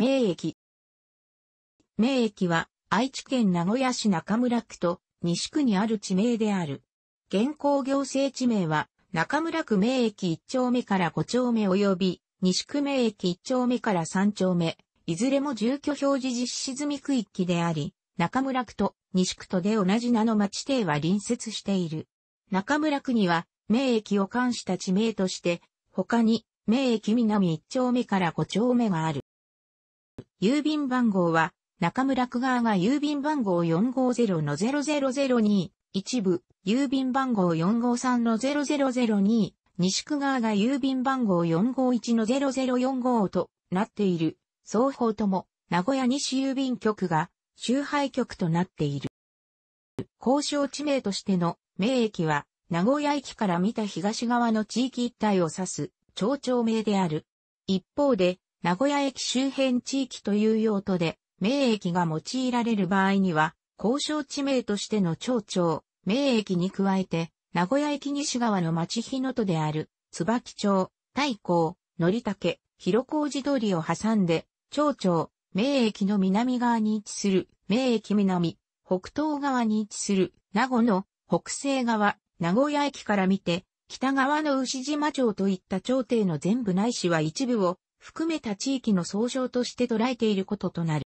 名駅。名駅は、愛知県名古屋市中村区と西区にある地名である。現行行政地名は、中村区名駅1丁目から5丁目及び、西区名駅1丁目から3丁目、いずれも住居表示実施済み区域であり、中村区と西区とで同じ名の町邸は隣接している。中村区には、名駅を冠した地名として、他に、名駅南1丁目から5丁目がある。郵便番号は、中村区側が郵便番号450-0002、一部、郵便番号453-0002、西区側が郵便番号451-0045となっている。双方とも、名古屋西郵便局が、周配局となっている。交渉地名としての、名駅は、名古屋駅から見た東側の地域一帯を指す、町長名である。一方で、名古屋駅周辺地域という用途で、名駅が用いられる場合には、交渉地名としての町長、名駅に加えて、名古屋駅西側の町日野都である、椿町、太港、乗竹、広小路通りを挟んで、町長、名駅の南側に位置する、名駅南、北東側に位置する、名護の北西側、名古屋駅から見て、北側の牛島町といった町邸の全部ないしは一部を含めた地域の総称として捉えていることとなる。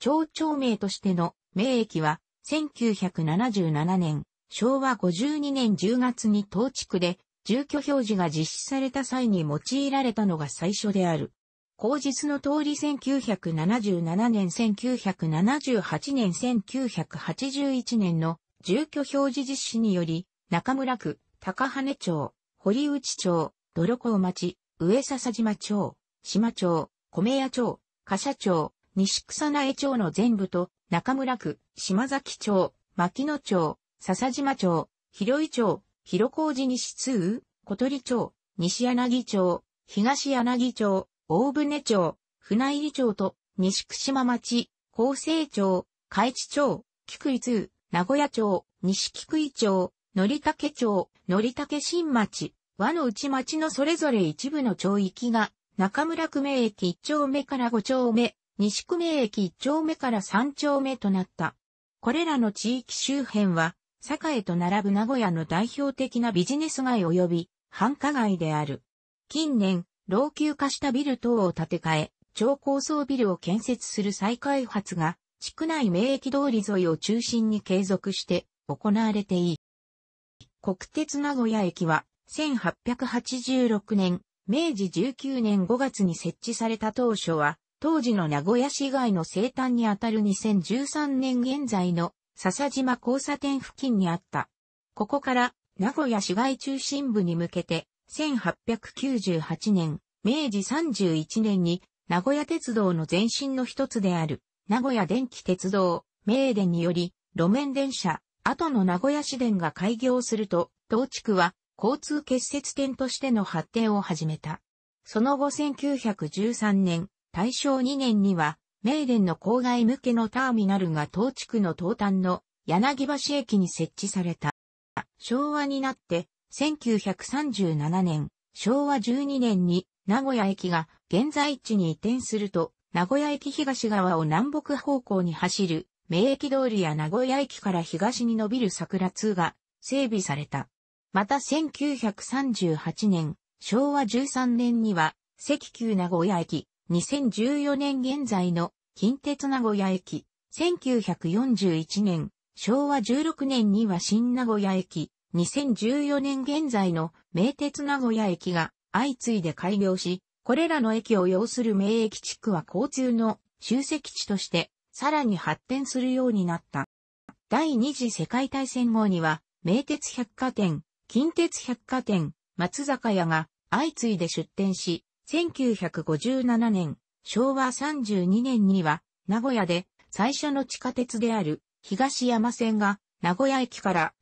町長名としての名駅は、1977年、昭和52年10月に当地区で住居表示が実施された際に用いられたのが最初である。口実の通り1977年、1978年、1981年の住居表示実施により、中村区、高羽町、堀内町、泥港町、上笹島町、島町、米屋町、加社町、西草苗町の全部と、中村区、島崎町、牧野町、笹島町、広井町、広小路西通、小鳥町、西柳町、東柳町、大船町、船入町と、西串間町、厚生町、海地町、菊井通、名古屋町、西菊井町、乗竹町、乗竹新町、和の内町のそれぞれ一部の町域が中村区名駅1丁目から5丁目、西区名駅1丁目から3丁目となった。これらの地域周辺は、栄と並ぶ名古屋の代表的なビジネス街及び繁華街である。近年、老朽化したビル等を建て替え、超高層ビルを建設する再開発が、地区内名駅通り沿いを中心に継続して行われていい。国鉄名古屋駅は、1886年明治19年5月に設置された当初は、当時の名古屋市街の西端にあたる2013年現在の笹島交差点付近にあった。ここから名古屋市街中心部に向けて、1898年、明治31年に名古屋鉄道の前身の一つである、名古屋電気鉄道、名電により、路面電車、後の名古屋市電が開業すると、当地区は交通結節点としての発展を始めた。その後1913年、大正2年には、名電の郊外向けのターミナルが東地区の東端の柳橋駅に設置された。昭和になって、1937年、昭和12年に名古屋駅が現在地に移転すると、名古屋駅東側を南北方向に走る、名駅通りや名古屋駅から東に伸びる桜通が整備された。また1938年、昭和13年には、関旧名古屋駅、2014年現在の近鉄名古屋駅、1941年、昭和16年には新名古屋駅、2014年現在の名鉄名古屋駅が相次いで開業し、これらの駅を要する名駅地区は交通の集積地としてさらに発展するようになった。第二次世界大戦後には名鉄百貨店、近鉄百貨店、松坂屋が相次いで出店し、1957年、昭和32年には、名古屋で最初の地下鉄である東山線が名古屋駅から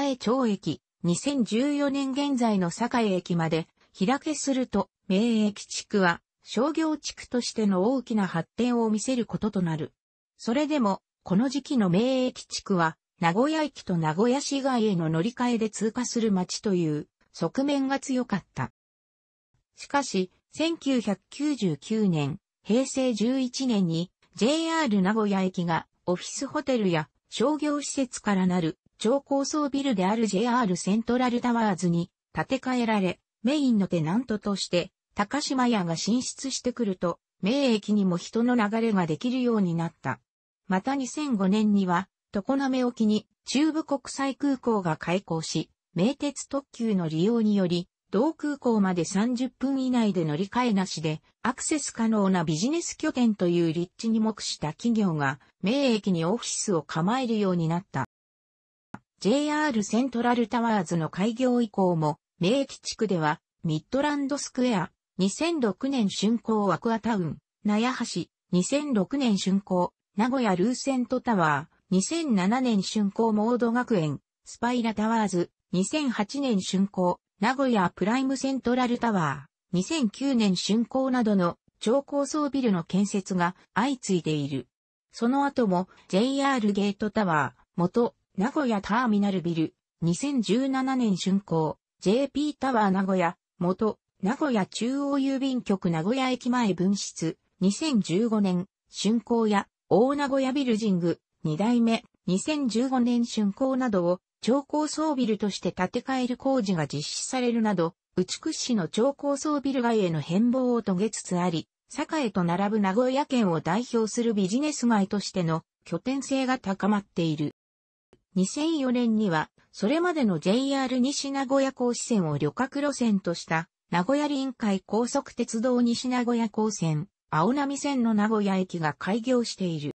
栄町駅、2014年現在の栄駅まで開けすると、名駅地区は商業地区としての大きな発展を見せることとなる。それでも、この時期の名駅地区は名古屋駅と名古屋市街への乗り換えで通過する街という側面が強かった。しかし、1999年、平成11年に JR 名古屋駅がオフィスホテルや商業施設からなる超高層ビルである JR セントラルタワーズに建て替えられ、メインのテナントとして高島屋が進出してくると、名駅にも人の流れができるようになった。また2005年には常滑沖に中部国際空港が開港し、名鉄特急の利用により、同空港まで30分以内で乗り換えなしでアクセス可能なビジネス拠点という立地に目した企業が、名駅にオフィスを構えるようになった。JR セントラルタワーズの開業以降も、名駅地区では、ミッドランドスクエア、2006年竣工アクアタウン、納屋橋、2006年竣工、名古屋ルーセントタワー、2007年竣工モード学園、スパイラタワーズ、2008年竣工、名古屋プライムセントラルタワー、2009年竣工などの超高層ビルの建設が相次いでいる。その後も JR ゲートタワー、元名古屋ターミナルビル、2017年竣工、JP タワー名古屋、元名古屋中央郵便局名古屋駅前分室、2015年、竣工や大名古屋ビルジング、2代目、2015年竣工などを超高層ビルとして建て替える工事が実施されるなど、内屈市の超高層ビル街への変貌を遂げつつあり、栄と並ぶ名古屋県を代表するビジネス街としての拠点性が高まっている。2004年には、それまでの JR 西名古屋港支線を旅客路線とした、名古屋臨海高速鉄道西名古屋港線、青波線の名古屋駅が開業している。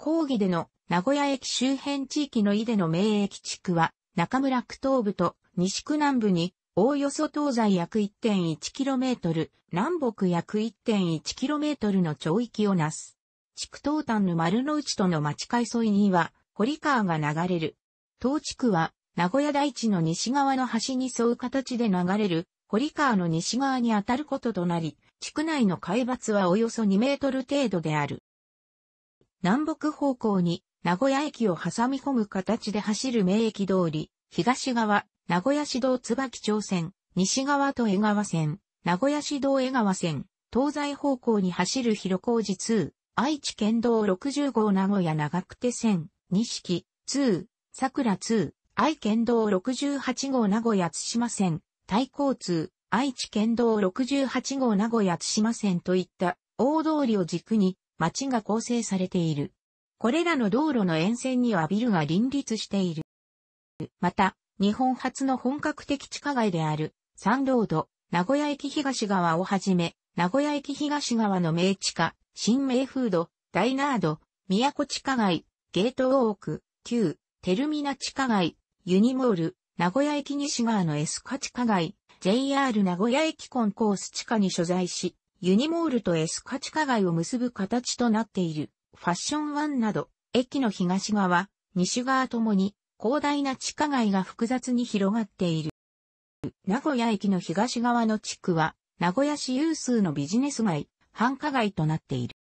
講義での名古屋駅周辺地域の井出の名駅地区は中村区東部と西区南部におおよそ東西約 1.1km、南北約 1.1km の町域をなす。地区東端の丸の内との町海沿いには堀川が流れる。東地区は名古屋台地の西側の端に沿う形で流れる堀川の西側に当たることとなり、地区内の海抜はおよそ2メートル程度である。南北方向に名古屋駅を挟み込む形で走る名駅通り、東側、名古屋市道椿町線、西側と江川線、名古屋市道江川線、東西方向に走る広小路2、愛知県道60号名古屋長久手線、錦、2、桜2、愛県道68号名古屋津島線、対抗通、愛知県道68号名古屋津島線といった大通りを軸に町が構成されている。これらの道路の沿線にはビルが林立している。また、日本初の本格的地下街である、サンロード、名古屋駅東側をはじめ、名古屋駅東側の名地下、新名フード、ダイナード、宮古地下街、ゲートウォーク、旧、テルミナ地下街、ユニモール、名古屋駅西側のエスカ地下街、JR 名古屋駅コンコース地下に所在し、ユニモールとエスカ地下街を結ぶ形となっている、ファッションワンなど、駅の東側、西側ともに、広大な地下街が複雑に広がっている。名古屋駅の東側の地区は、名古屋市有数のビジネス街、繁華街となっている。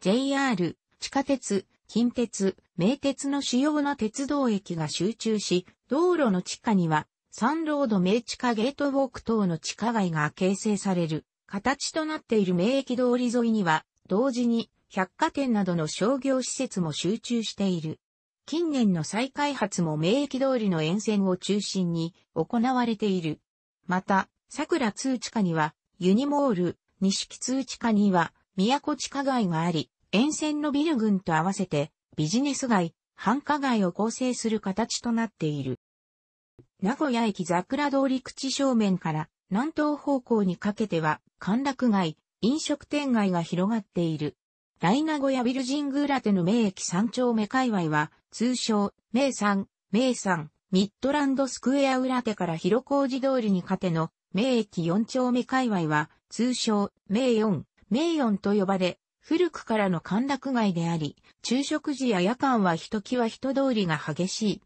JR、地下鉄、近鉄、名鉄の主要な鉄道駅が集中し、道路の地下には、サンロード名地下ゲートウォーク等の地下街が形成される形となっている名駅通り沿いには、同時に百貨店などの商業施設も集中している。近年の再開発も名駅通りの沿線を中心に行われている。また、桜通地下には、ユニモール、西木通地下には、都地下街があり、沿線のビル群と合わせて、ビジネス街、繁華街を構成する形となっている。名古屋駅桜通り口正面から南東方向にかけては、歓楽街、飲食店街が広がっている。ライナゴやビルジングーラテの名駅三丁目界隈は、通称、名産、名産、ミッドランドスクエア裏手から広小路通りにかけの、名駅四丁目界隈は、通称、名四、名四と呼ばれ、古くからの歓楽街であり、昼食時や夜間はひときわ人通りが激し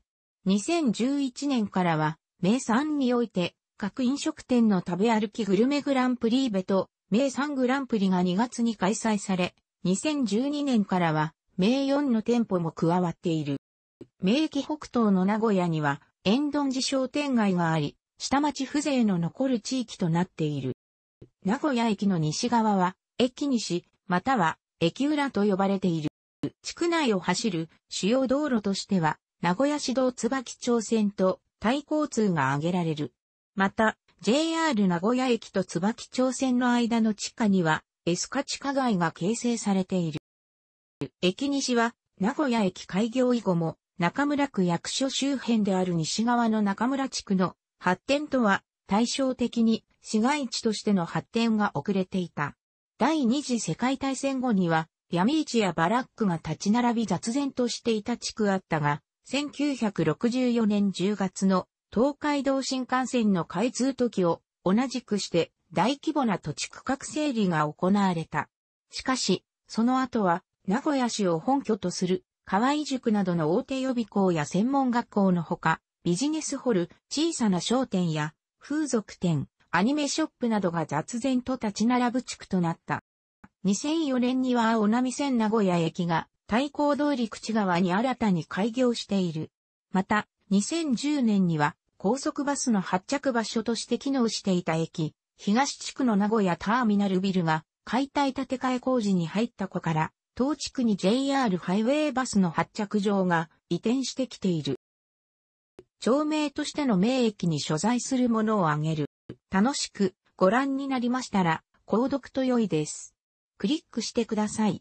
い。2011年からは、名産において、各飲食店の食べ歩きグルメグランプリーベと、名産グランプリが2月に開催され、2012年からは、名4の店舗も加わっている。名駅北東の名古屋には、ド頓寺商店街があり、下町風情の残る地域となっている。名古屋駅の西側は、駅西、または、駅裏と呼ばれている。地区内を走る主要道路としては、名古屋市道椿町線と対交通が挙げられる。また、JR 名古屋駅と椿町線の間の地下には、エスカ地下街が形成されている。駅西は、名古屋駅開業以後も、中村区役所周辺である西側の中村地区の発展とは対照的に市街地としての発展が遅れていた。第二次世界大戦後には闇市やバラックが立ち並び雑然としていた地区あったが、1964年10月の東海道新幹線の開通時を同じくして大規模な土地区画整理が行われた。しかし、その後は名古屋市を本拠とする河合塾などの大手予備校や専門学校のほか、ビジネスホル、小さな商店や風俗店、アニメショップなどが雑然と立ち並ぶ地区となった。2004年には青波線名古屋駅が対抗通り口側に新たに開業している。また、2010年には高速バスの発着場所として機能していた駅、東地区の名古屋ターミナルビルが解体建て替え工事に入った子から、当地区に JR ハイウェイバスの発着場が移転してきている。町名としての名駅に所在するものを挙げる。楽しくご覧になりましたら、購読と良いです。クリックしてください。